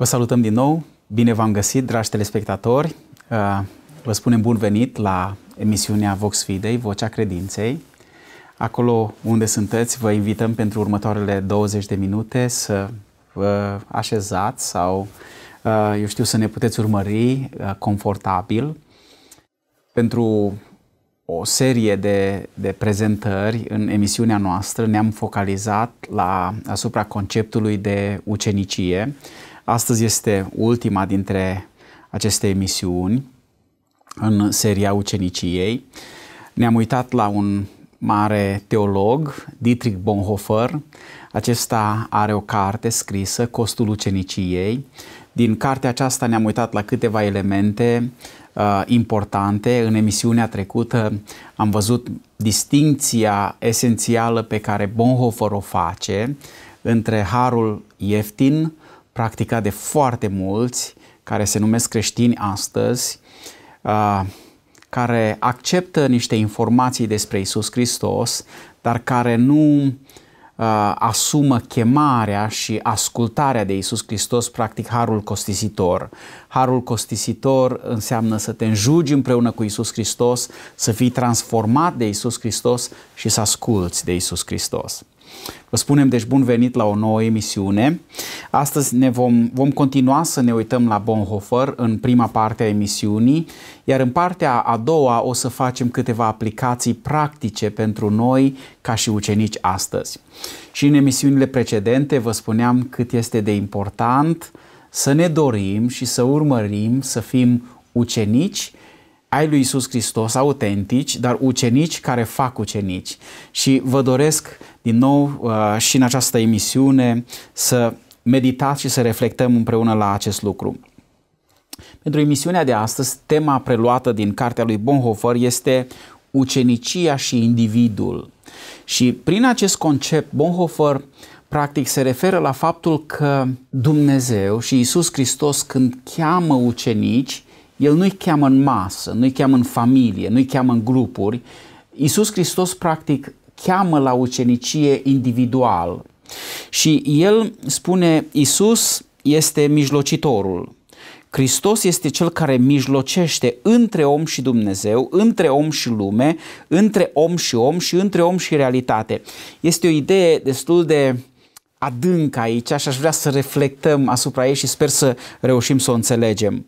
Vă salutăm din nou, bine v-am găsit, dragi telespectatori. Uh, vă spunem bun venit la emisiunea Vox Fidei, Vocea Credinței. Acolo unde sunteți, vă invităm pentru următoarele 20 de minute să vă așezați sau, uh, eu știu, să ne puteți urmări uh, confortabil. Pentru o serie de, de prezentări în emisiunea noastră ne-am focalizat la, asupra conceptului de ucenicie, Astăzi este ultima dintre aceste emisiuni în seria uceniciei. Ne-am uitat la un mare teolog, Dietrich Bonhoeffer. Acesta are o carte scrisă, Costul uceniciei. Din cartea aceasta ne-am uitat la câteva elemente uh, importante. În emisiunea trecută am văzut distinția esențială pe care Bonhoeffer o face între harul ieftin practicat de foarte mulți care se numesc creștini astăzi, uh, care acceptă niște informații despre Isus Hristos, dar care nu uh, asumă chemarea și ascultarea de Isus Hristos, practic harul costisitor. Harul costisitor înseamnă să te înjugi împreună cu Isus Hristos, să fii transformat de Isus Hristos și să asculți de Isus Hristos. Vă spunem deci bun venit la o nouă emisiune. Astăzi ne vom, vom continua să ne uităm la Bonhoeffer în prima parte a emisiunii, iar în partea a doua o să facem câteva aplicații practice pentru noi ca și ucenici astăzi. Și în emisiunile precedente vă spuneam cât este de important să ne dorim și să urmărim să fim ucenici ai lui Isus Hristos autentici, dar ucenici care fac ucenici. Și vă doresc din nou uh, și în această emisiune să meditați și să reflectăm împreună la acest lucru. Pentru emisiunea de astăzi, tema preluată din cartea lui Bonhoeffer este ucenicia și individul. Și prin acest concept, Bonhoeffer practic se referă la faptul că Dumnezeu și Isus Hristos când cheamă ucenici, el nu-i cheamă în masă, nu-i cheamă în familie, nu-i cheamă în grupuri. Iisus Hristos, practic, cheamă la ucenicie individual. Și el spune, Iisus este mijlocitorul. Hristos este cel care mijlocește între om și Dumnezeu, între om și lume, între om și om și între om și realitate. Este o idee destul de adâncă, aici și aș vrea să reflectăm asupra ei și sper să reușim să o înțelegem.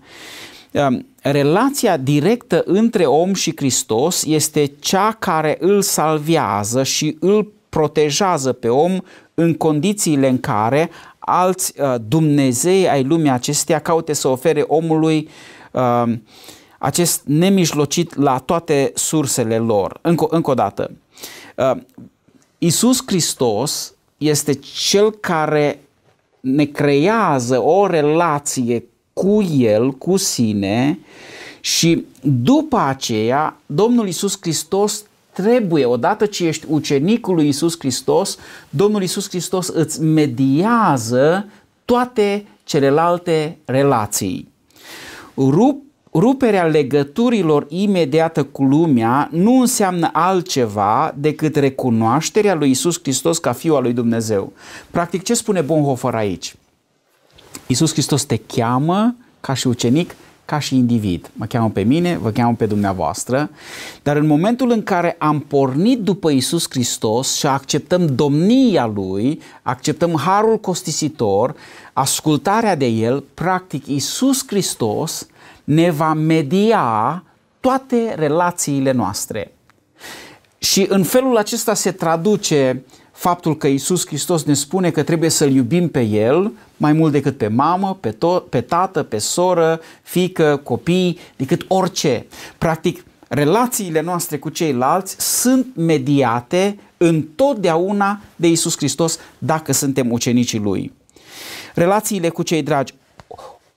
Ehm, relația directă între om și Hristos este cea care îl salvează și îl protejează pe om în condițiile în care alți eh, Dumnezei ai lumii acesteia caute să ofere omului ehm, acest nemijlocit la toate sursele lor. Încă, încă o dată, ehm, Iisus Hristos este cel care ne creează o relație cu el, cu sine și după aceea Domnul Isus Hristos trebuie, odată ce ești ucenicul lui Isus Hristos, Domnul Isus Hristos îți mediază toate celelalte relații. Rup, ruperea legăturilor imediată cu lumea nu înseamnă altceva decât recunoașterea lui Isus Hristos ca Fiul al lui Dumnezeu. Practic, ce spune Bonhoeffer aici? Iisus Hristos te cheamă ca și ucenic, ca și individ. Mă cheamă pe mine, vă cheamă pe dumneavoastră, dar în momentul în care am pornit după Isus Hristos și acceptăm domnia Lui, acceptăm harul costisitor, ascultarea de El, practic Isus Hristos ne va media toate relațiile noastre. Și în felul acesta se traduce uh, faptul că Isus Hristos ne spune că trebuie să-L iubim pe El mai mult decât pe mamă, pe, to- pe tată, pe soră, fică, copii, decât orice. Practic, relațiile noastre cu ceilalți sunt mediate întotdeauna de Isus Hristos dacă suntem ucenicii Lui. Relațiile cu cei dragi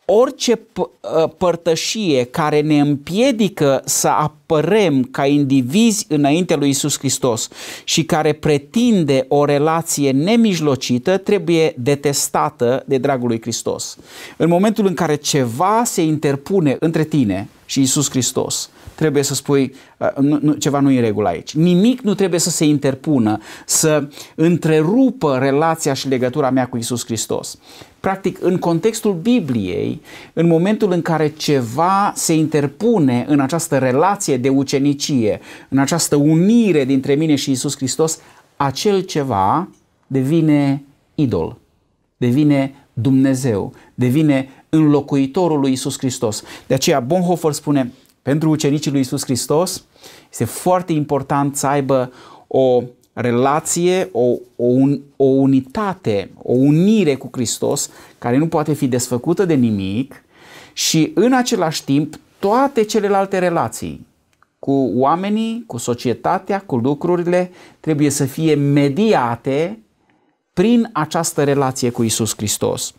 orice ă, părtășie care ne împiedică să apărem ca indivizi înaintea lui Isus Hristos și care pretinde o relație nemijlocită trebuie detestată de dragul lui Hristos. În momentul în care ceva se interpune între tine și Isus Hristos, trebuie să spui uh, nu, nu, ceva nu e în regulă aici. Nimic nu trebuie să se interpună, să întrerupă relația și legătura mea cu Isus Hristos. Practic, în contextul Bibliei, în momentul în care ceva se interpune în această relație de ucenicie, în această unire dintre mine și Isus Hristos, acel ceva devine idol, devine Dumnezeu, devine înlocuitorul lui Isus Hristos. De aceea Bonhoeffer spune, pentru ucenicii lui Isus Hristos este foarte important să aibă o relație, o, o, un, o unitate, o unire cu Hristos care nu poate fi desfăcută de nimic și în același timp toate celelalte relații cu oamenii, cu societatea, cu lucrurile trebuie să fie mediate prin această relație cu Isus Hristos.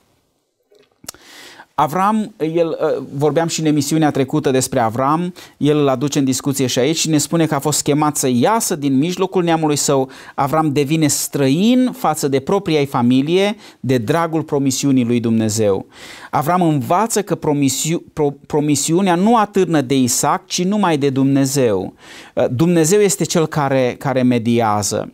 Avram, el, ă, vorbeam și în emisiunea trecută despre Avram, el îl aduce în discuție și aici și ne spune că a fost chemat să iasă din mijlocul neamului său. Avram devine străin față de propria ei familie, de dragul promisiunii lui Dumnezeu. Avram învață că promisiu, pro, promisiunea nu atârnă de Isaac, ci numai de Dumnezeu. Ă, Dumnezeu este cel care, care mediază.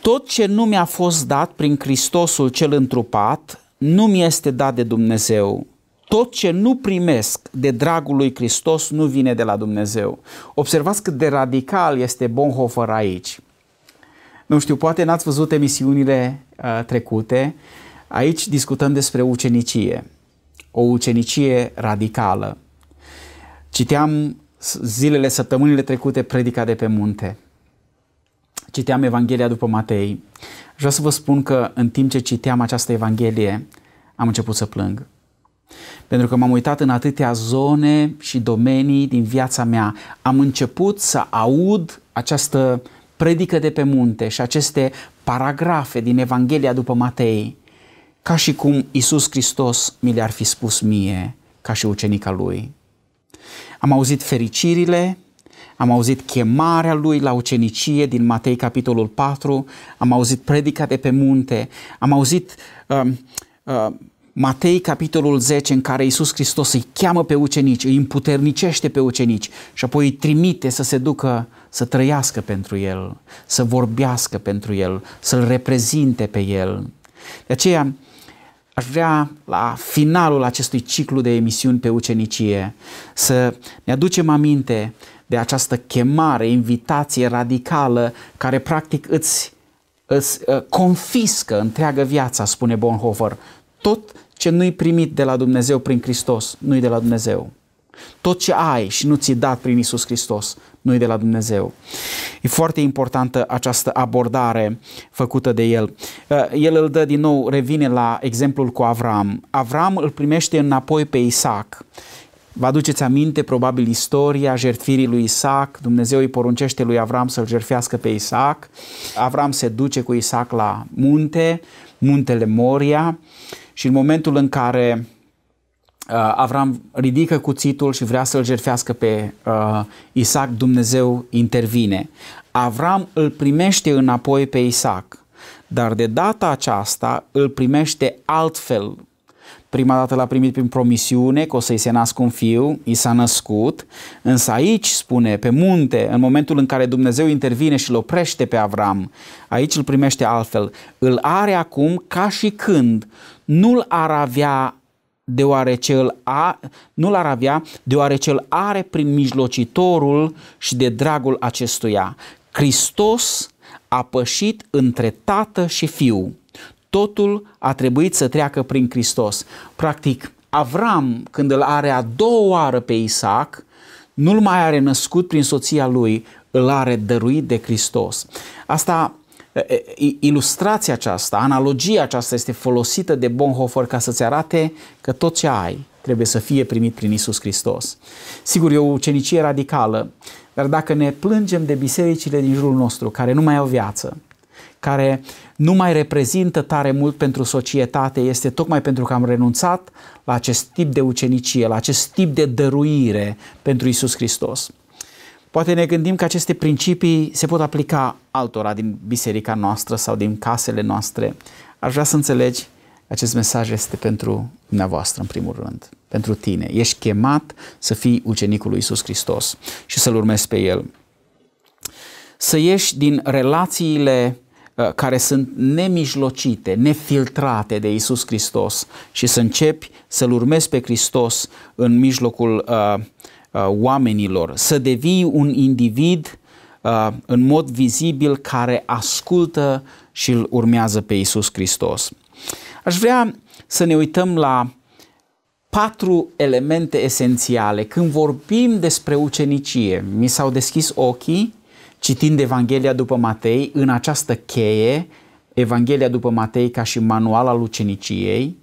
Tot ce nu mi-a fost dat prin Hristosul cel întrupat, nu mi este dat de Dumnezeu. Tot ce nu primesc de dragul lui Hristos nu vine de la Dumnezeu. Observați cât de radical este Bonhoeffer aici. Nu știu, poate n-ați văzut emisiunile uh, trecute. Aici discutăm despre ucenicie. O ucenicie radicală. Citeam zilele, săptămânile trecute predica de pe munte citeam Evanghelia după Matei, vreau să vă spun că în timp ce citeam această Evanghelie, am început să plâng. Pentru că m-am uitat în atâtea zone și domenii din viața mea, am început să aud această predică de pe munte și aceste paragrafe din Evanghelia după Matei, ca și cum Isus Hristos mi le-ar fi spus mie, ca și ucenica lui. Am auzit fericirile, am auzit chemarea lui la ucenicie din Matei capitolul 4, am auzit predica de pe munte, am auzit uh, uh, Matei capitolul 10 în care Iisus Hristos îi cheamă pe ucenici, îi împuternicește pe ucenici și apoi îi trimite să se ducă să trăiască pentru El, să vorbească pentru El, să-L reprezinte pe El. De aceea aș vrea la finalul acestui ciclu de emisiuni pe ucenicie să ne aducem aminte de această chemare, invitație radicală care practic îți, îți uh, confiscă întreagă viața, spune Bonhoeffer. Tot ce nu-i primit de la Dumnezeu prin Hristos, nu-i de la Dumnezeu. Tot ce ai și nu ți dat prin Isus Hristos, nu-i de la Dumnezeu. E foarte importantă această abordare făcută de el. Uh, el îl dă din nou, revine la exemplul cu Avram. Avram îl primește înapoi pe Isaac Vă aduceți aminte probabil istoria jertfirii lui Isaac. Dumnezeu îi poruncește lui Avram să-l jertfească pe Isaac. Avram se duce cu Isaac la munte, muntele Moria și în momentul în care uh, Avram ridică cuțitul și vrea să-l jertfească pe uh, Isaac, Dumnezeu intervine. Avram îl primește înapoi pe Isaac, dar de data aceasta îl primește altfel Prima dată l-a primit prin promisiune că o să-i se nască un fiu, i s-a născut, însă aici spune, pe munte, în momentul în care Dumnezeu intervine și îl oprește pe Avram, aici îl primește altfel, îl are acum ca și când nu-l ar avea deoarece îl a, nu-l ar avea, deoarece îl are prin mijlocitorul și de dragul acestuia. Hristos a pășit între tată și fiu totul a trebuit să treacă prin Hristos. Practic, Avram, când îl are a doua oară pe Isaac, nu-l mai are născut prin soția lui, îl are dăruit de Hristos. Asta ilustrația aceasta, analogia aceasta este folosită de Bonhoeffer ca să-ți arate că tot ce ai trebuie să fie primit prin Isus Hristos. Sigur, e o ucenicie radicală, dar dacă ne plângem de bisericile din jurul nostru care nu mai au viață, care nu mai reprezintă tare mult pentru societate este tocmai pentru că am renunțat la acest tip de ucenicie, la acest tip de dăruire pentru Isus Hristos. Poate ne gândim că aceste principii se pot aplica altora din biserica noastră sau din casele noastre. Aș vrea să înțelegi acest mesaj este pentru dumneavoastră, în primul rând, pentru tine. Ești chemat să fii ucenicul lui Isus Hristos și să-L urmezi pe El. Să ieși din relațiile Uh, care sunt nemijlocite, nefiltrate de Isus Hristos și să începi să-L urmezi pe Hristos în mijlocul uh, uh, oamenilor, să devii un individ uh, în mod vizibil care ascultă și îl urmează pe Isus Hristos. Aș vrea să ne uităm la patru elemente esențiale. Când vorbim despre ucenicie, mi s-au deschis ochii Citind Evanghelia după Matei, în această cheie, Evanghelia după Matei ca și manual al uceniciei,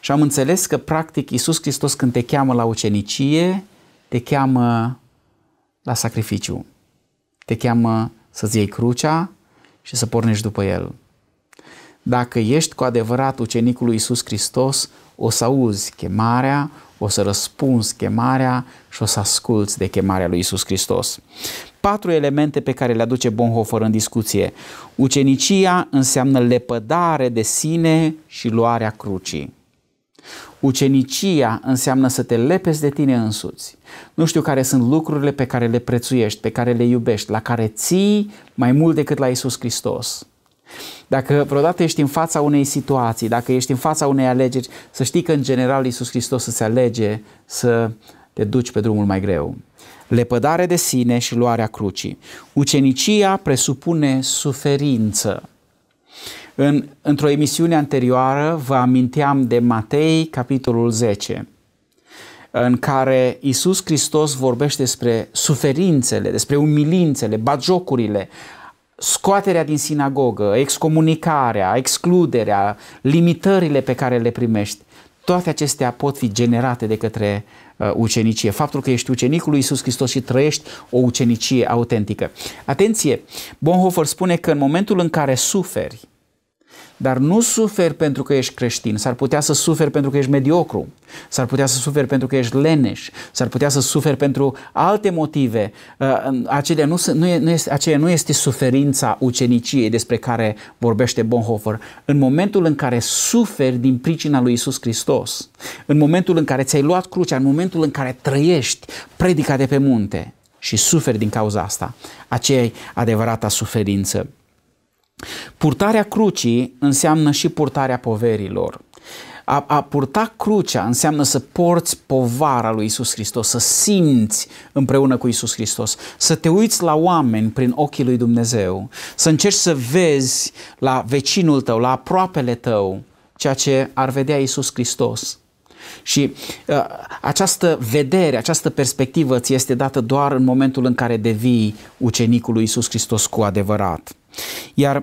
și am înțeles că, practic, Iisus Hristos când te cheamă la ucenicie, te cheamă la sacrificiu. Te cheamă să-ți iei crucea și să pornești după El. Dacă ești cu adevărat ucenicul lui Isus Hristos, o să auzi chemarea, o să răspunzi chemarea și o să asculți de chemarea lui Isus Hristos. Patru elemente pe care le aduce Bonhoeffer în discuție. Ucenicia înseamnă lepădare de sine și luarea crucii. Ucenicia înseamnă să te lepezi de tine însuți. Nu știu care sunt lucrurile pe care le prețuiești, pe care le iubești, la care ții mai mult decât la Isus Hristos. Dacă vreodată ești în fața unei situații, dacă ești în fața unei alegeri, să știi că în general Iisus Hristos îți alege să te duci pe drumul mai greu. Lepădare de sine și luarea crucii. Ucenicia presupune suferință. În, într-o emisiune anterioară vă aminteam de Matei, capitolul 10, în care Isus Hristos vorbește despre suferințele, despre umilințele, bagiocurile scoaterea din sinagogă, excomunicarea, excluderea, limitările pe care le primești, toate acestea pot fi generate de către uh, ucenicie. Faptul că ești ucenicul lui Isus Hristos și trăiești o ucenicie autentică. Atenție! Bonhoeffer spune că în momentul în care suferi, dar nu suferi pentru că ești creștin, s-ar putea să suferi pentru că ești mediocru, s-ar putea să suferi pentru că ești leneș, s-ar putea să suferi pentru alte motive. Uh, acelea nu, nu, nu este, aceea nu este suferința uceniciei despre care vorbește Bonhoeffer. În momentul în care suferi din pricina lui Isus Hristos, în momentul în care ți-ai luat crucea, în momentul în care trăiești predica de pe munte și suferi din cauza asta, aceea e adevărata suferință. Purtarea crucii înseamnă și purtarea poverilor. A, a purta crucea înseamnă să porți povara lui Isus Hristos, să simți împreună cu Isus Hristos, să te uiți la oameni prin ochii lui Dumnezeu, să încerci să vezi la vecinul tău, la aproapele tău, ceea ce ar vedea Isus Hristos. Și uh, această vedere, această perspectivă ți este dată doar în momentul în care devii ucenicul lui Isus Hristos cu adevărat. Iar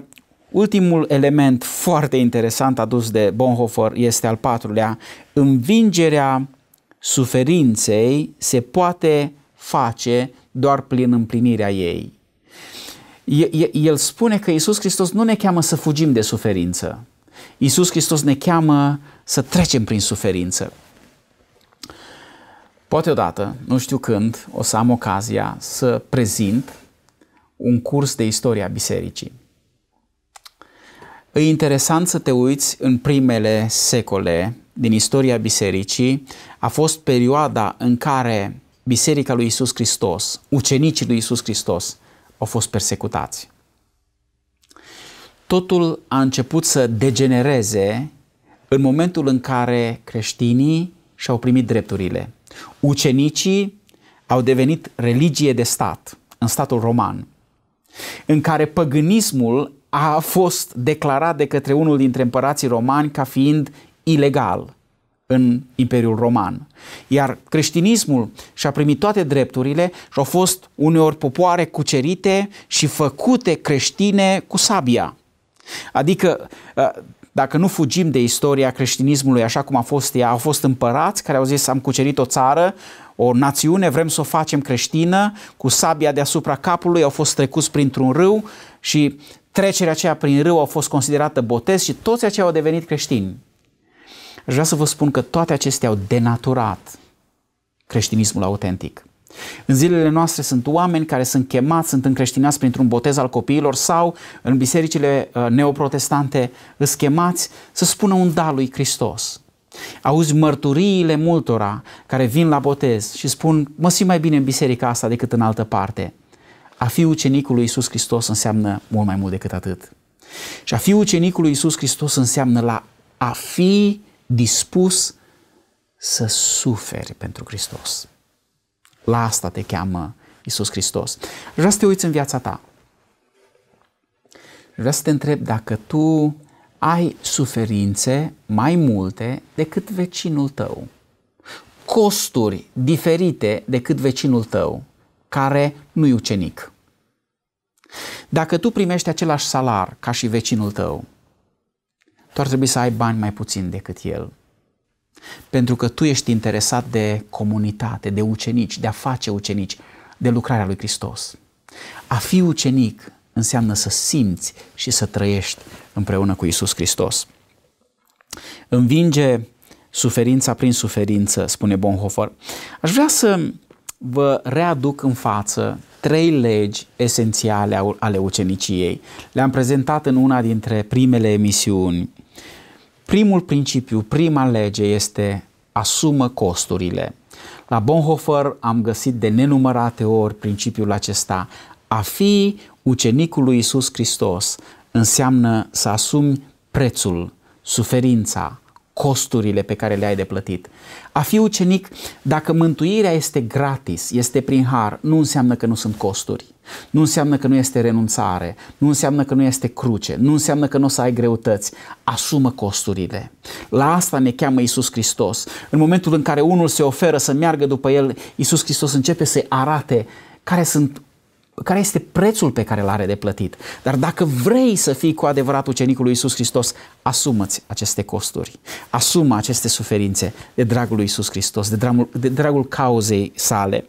Ultimul element foarte interesant adus de Bonhoeffer este al patrulea. Învingerea suferinței se poate face doar prin împlinirea ei. El spune că Isus Hristos nu ne cheamă să fugim de suferință. Isus Hristos ne cheamă să trecem prin suferință. Poate odată, nu știu când, o să am ocazia să prezint un curs de istoria bisericii. E interesant să te uiți în primele secole din istoria bisericii, a fost perioada în care biserica lui Isus Hristos, ucenicii lui Isus Hristos, au fost persecutați. Totul a început să degenereze în momentul în care creștinii și-au primit drepturile. Ucenicii au devenit religie de stat în statul roman, în care păgânismul a fost declarat de către unul dintre împărații romani ca fiind ilegal în Imperiul Roman. Iar creștinismul și-a primit toate drepturile și au fost uneori popoare cucerite și făcute creștine cu sabia. Adică ă, dacă nu fugim de istoria creștinismului așa cum a fost ea, au fost împărați care au zis am cucerit o țară, o națiune, vrem să o facem creștină, cu sabia deasupra capului, au fost trecuți printr-un râu și trecerea aceea prin râu au fost considerată botez și toți aceia au devenit creștini. Aș vrea să vă spun că toate acestea au denaturat creștinismul autentic. În zilele noastre sunt oameni care sunt chemați, sunt încreștinați printr-un botez al copiilor sau în bisericile uh, neoprotestante îți chemați să spună un da lui Hristos. Auzi mărturiile multora care vin la botez și spun mă simt mai bine în biserica asta decât în altă parte. A fi ucenicul lui Isus Hristos înseamnă mult mai mult decât atât. Și a fi ucenicul lui Isus Hristos înseamnă la a fi dispus să suferi pentru Hristos. La asta te cheamă Isus Hristos. Vreau să te uiți în viața ta. Vreau să te întreb dacă tu ai suferințe mai multe decât vecinul tău. Costuri diferite decât vecinul tău care nu-i ucenic. Dacă tu primești același salar ca și vecinul tău, tu ar trebui să ai bani mai puțin decât el. Pentru că tu ești interesat de comunitate, de ucenici, de a face ucenici, de lucrarea lui Hristos. A fi ucenic înseamnă să simți și să trăiești împreună cu Isus Hristos. Învinge suferința prin suferință, spune Bonhoeffer. Aș vrea să vă readuc în față trei legi esențiale ale uceniciei. Le-am prezentat în una dintre primele emisiuni. Primul principiu, prima lege este asumă costurile. La Bonhoeffer am găsit de nenumărate ori principiul acesta. A fi ucenicul lui Isus Hristos înseamnă să asumi prețul, suferința, costurile pe care le-ai de plătit. A fi ucenic, dacă mântuirea este gratis, este prin har, nu înseamnă că nu sunt costuri. Nu înseamnă că nu este renunțare, nu înseamnă că nu este cruce, nu înseamnă că nu o să ai greutăți. Asumă costurile. La asta ne cheamă Isus Hristos. În momentul în care unul se oferă să meargă după el, Isus Hristos începe să arate care sunt care este prețul pe care l-are de plătit. Dar dacă vrei să fii cu adevărat ucenicul lui Isus Hristos, asumă-ți aceste costuri, asumă aceste suferințe de dragul lui Isus Hristos, de dragul, de dragul cauzei sale.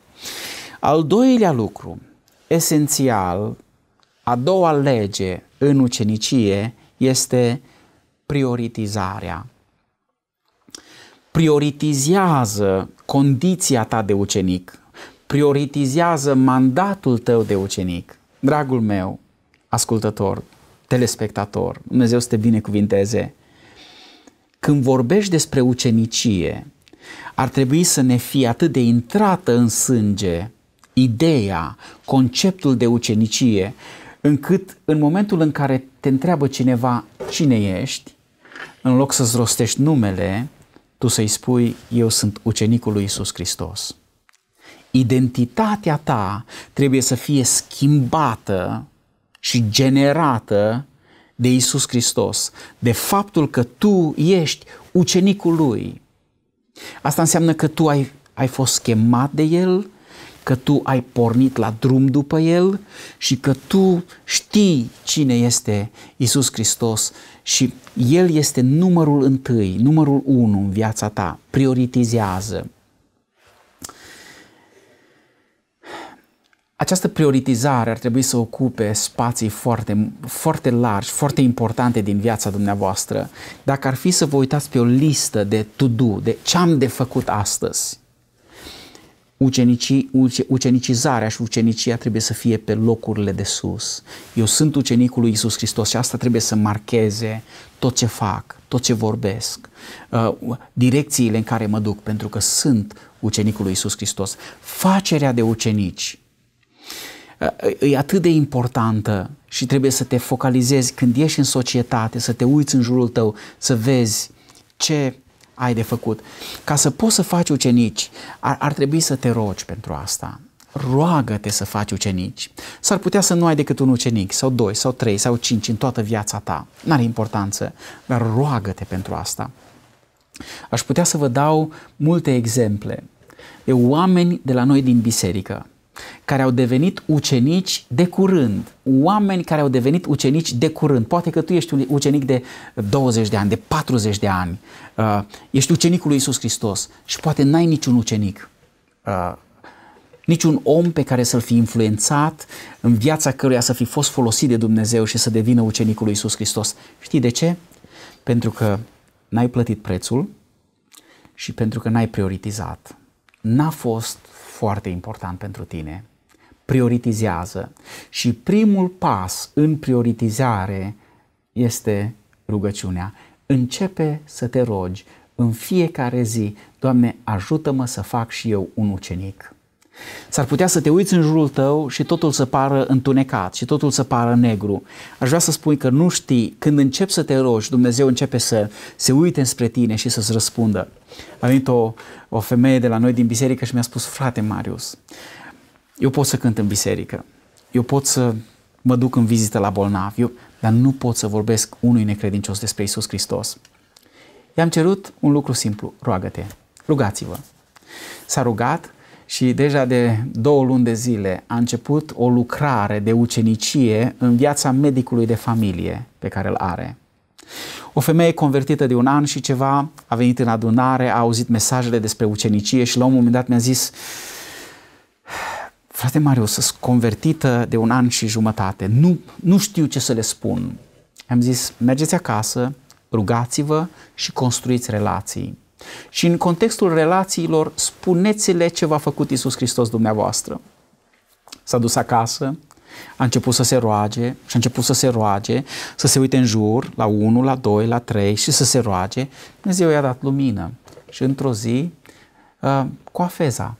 Al doilea lucru, esențial, a doua lege în ucenicie este prioritizarea. Prioritizează condiția ta de ucenic prioritizează mandatul tău de ucenic. Dragul meu, ascultător, telespectator, Dumnezeu să te binecuvinteze. Când vorbești despre ucenicie, ar trebui să ne fie atât de intrată în sânge ideea, conceptul de ucenicie, încât în momentul în care te întreabă cineva cine ești, în loc să-ți rostești numele, tu să-i spui, eu sunt ucenicul lui Isus Hristos identitatea ta trebuie să fie schimbată și generată de Isus Hristos, de faptul că tu ești ucenicul Lui. Asta înseamnă că tu ai, ai fost chemat de El, că tu ai pornit la drum după El și că tu știi cine este Isus Hristos și El este numărul întâi, numărul unu în viața ta. Prioritizează. Această prioritizare ar trebui să ocupe spații foarte, foarte largi, foarte importante din viața dumneavoastră. Dacă ar fi să vă uitați pe o listă de to-do, de ce am de făcut astăzi, ucenicii, uce, ucenicizarea și ucenicia trebuie să fie pe locurile de sus. Eu sunt ucenicul lui Isus Hristos și asta trebuie să marcheze tot ce fac, tot ce vorbesc, uh, direcțiile în care mă duc, pentru că sunt ucenicul lui Isus Hristos. Facerea de ucenici e atât de importantă și trebuie să te focalizezi când ieși în societate, să te uiți în jurul tău, să vezi ce ai de făcut. Ca să poți să faci ucenici, ar, ar trebui să te rogi pentru asta. Roagă-te să faci ucenici. S-ar putea să nu ai decât un ucenic, sau doi, sau trei, sau cinci în toată viața ta. N-are importanță, dar roagă-te pentru asta. Aș putea să vă dau multe exemple de oameni de la noi din biserică care au devenit ucenici de curând. Oameni care au devenit ucenici de curând. Poate că tu ești un ucenic de 20 de ani, de 40 de ani. Uh, ești ucenicul lui Isus Hristos și poate n-ai niciun ucenic. Uh, niciun om pe care să-l fi influențat, în viața căruia să fi fost folosit de Dumnezeu și să devină ucenicul lui Isus Hristos. Știi de ce? Pentru că n-ai plătit prețul și pentru că n-ai prioritizat. N-a fost foarte important pentru tine. Prioritizează. Și primul pas în prioritizare este rugăciunea. Începe să te rogi în fiecare zi, Doamne, ajută-mă să fac și eu un ucenic. S-ar putea să te uiți în jurul tău și totul să pară întunecat și totul să pară negru. Aș vrea să spui că nu știi, când începi să te rogi, Dumnezeu începe să se uite spre tine și să-ți răspundă. A venit o, o femeie de la noi din biserică și mi-a spus, frate Marius, eu pot să cânt în biserică, eu pot să mă duc în vizită la bolnavi, eu, dar nu pot să vorbesc unui necredincios despre Isus Hristos. I-am cerut un lucru simplu, roagă-te, rugați-vă. S-a rugat și deja de două luni de zile a început o lucrare de ucenicie în viața medicului de familie pe care îl are. O femeie convertită de un an și ceva a venit în adunare, a auzit mesajele despre ucenicie și la un moment dat mi-a zis Frate Marius, sunt convertită de un an și jumătate, nu, nu știu ce să le spun. Am zis, mergeți acasă, rugați-vă și construiți relații. Și în contextul relațiilor, spuneți-le ce v-a făcut Isus Hristos dumneavoastră. S-a dus acasă, a început să se roage și a început să se roage, să se uite în jur, la 1, la 2, la 3 și să se roage. Dumnezeu i-a dat lumină și într-o zi, uh, cu coafeza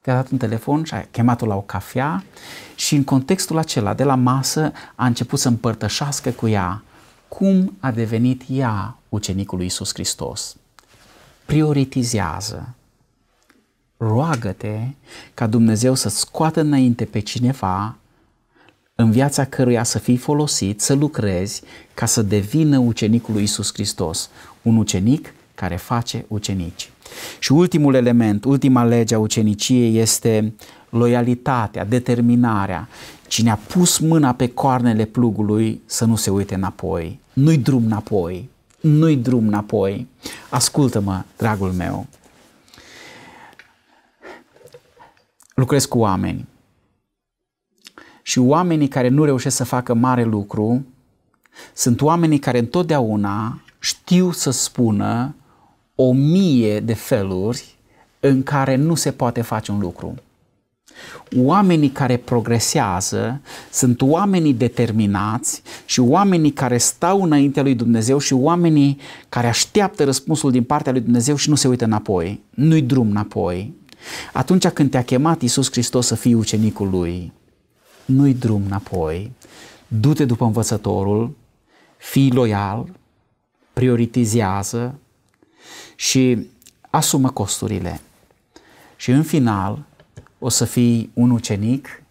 te-a dat un telefon și a chemat-o la o cafea și în contextul acela, de la masă, a început să împărtășească cu ea cum a devenit ea ucenicul lui Iisus Hristos prioritizează. Roagă-te ca Dumnezeu să scoată înainte pe cineva în viața căruia să fii folosit, să lucrezi ca să devină ucenicul lui Isus Hristos, un ucenic care face ucenici. Și ultimul element, ultima lege a uceniciei este loialitatea, determinarea. Cine a pus mâna pe coarnele plugului să nu se uite înapoi, nu-i drum înapoi nu-i drum înapoi. Ascultă-mă, dragul meu. Lucrez cu oameni. Și oamenii care nu reușesc să facă mare lucru sunt oamenii care întotdeauna știu să spună o mie de feluri în care nu se poate face un lucru. Oamenii care progresează sunt oamenii determinați și oamenii care stau înaintea lui Dumnezeu și oamenii care așteaptă răspunsul din partea lui Dumnezeu și nu se uită înapoi. Nu-i drum înapoi. Atunci când te-a chemat Iisus Hristos să fii ucenicul lui, nu-i drum înapoi. Du-te după învățătorul, fii loial, prioritizează și asumă costurile. Și în final, o să fii un ucenic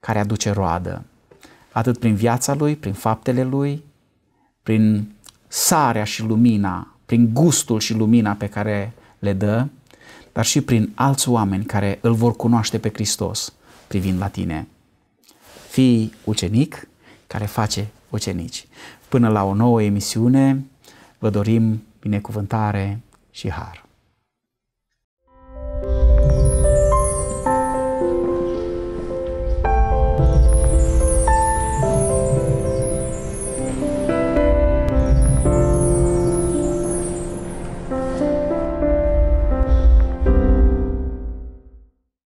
care aduce roadă, atât prin viața lui, prin faptele lui, prin sarea și lumina, prin gustul și lumina pe care le dă, dar și prin alți oameni care îl vor cunoaște pe Hristos privind la tine. Fii ucenic care face ucenici. Până la o nouă emisiune, vă dorim binecuvântare și har.